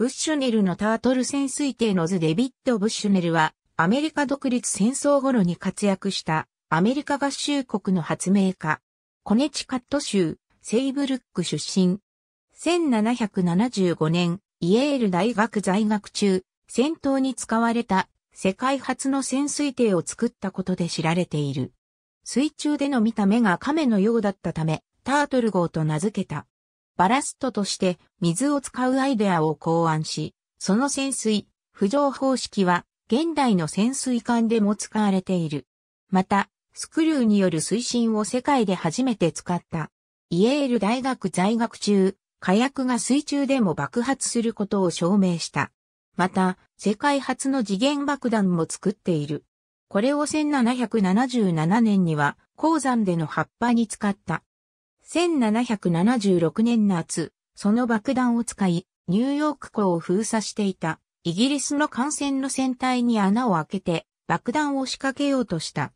ブッシュネルのタートル潜水艇の図デビッド・ブッシュネルは、アメリカ独立戦争頃に活躍したアメリカ合衆国の発明家。コネチカット州、セイブルック出身。1775年、イエール大学在学中、戦闘に使われた世界初の潜水艇を作ったことで知られている。水中での見た目が亀のようだったため、タートル号と名付けた。バラストとして水を使うアイデアを考案し、その潜水、浮上方式は現代の潜水艦でも使われている。また、スクリューによる推進を世界で初めて使った。イエール大学在学中、火薬が水中でも爆発することを証明した。また、世界初の次元爆弾も作っている。これを1777年には鉱山での葉っぱに使った。1776年夏、その爆弾を使い、ニューヨーク港を封鎖していた、イギリスの艦船の船体に穴を開けて、爆弾を仕掛けようとした。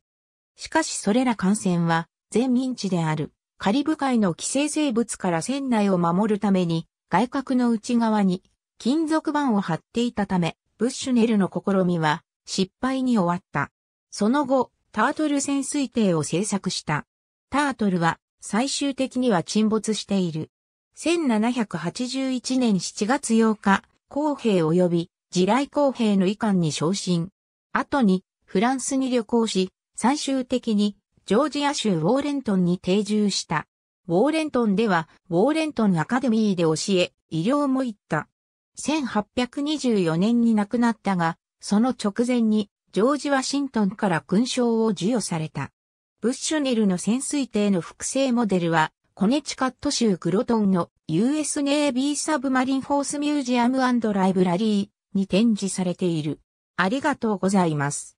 しかしそれら艦船は、全民地である、カリブ海の寄生生物から船内を守るために、外角の内側に、金属板を張っていたため、ブッシュネルの試みは、失敗に終わった。その後、タートル潜水艇を製作した。タートルは、最終的には沈没している。1781年7月8日、公平及び地雷公平の遺憾に昇進。後にフランスに旅行し、最終的にジョージア州ウォーレントンに定住した。ウォーレントンではウォーレントンアカデミーで教え、医療も行った。1824年に亡くなったが、その直前にジョージ・ワシントンから勲章を授与された。ブッシュネルの潜水艇の複製モデルは、コネチカット州グロトンの US ネイビーサブマリンフォースミュージアムライブラリーに展示されている。ありがとうございます。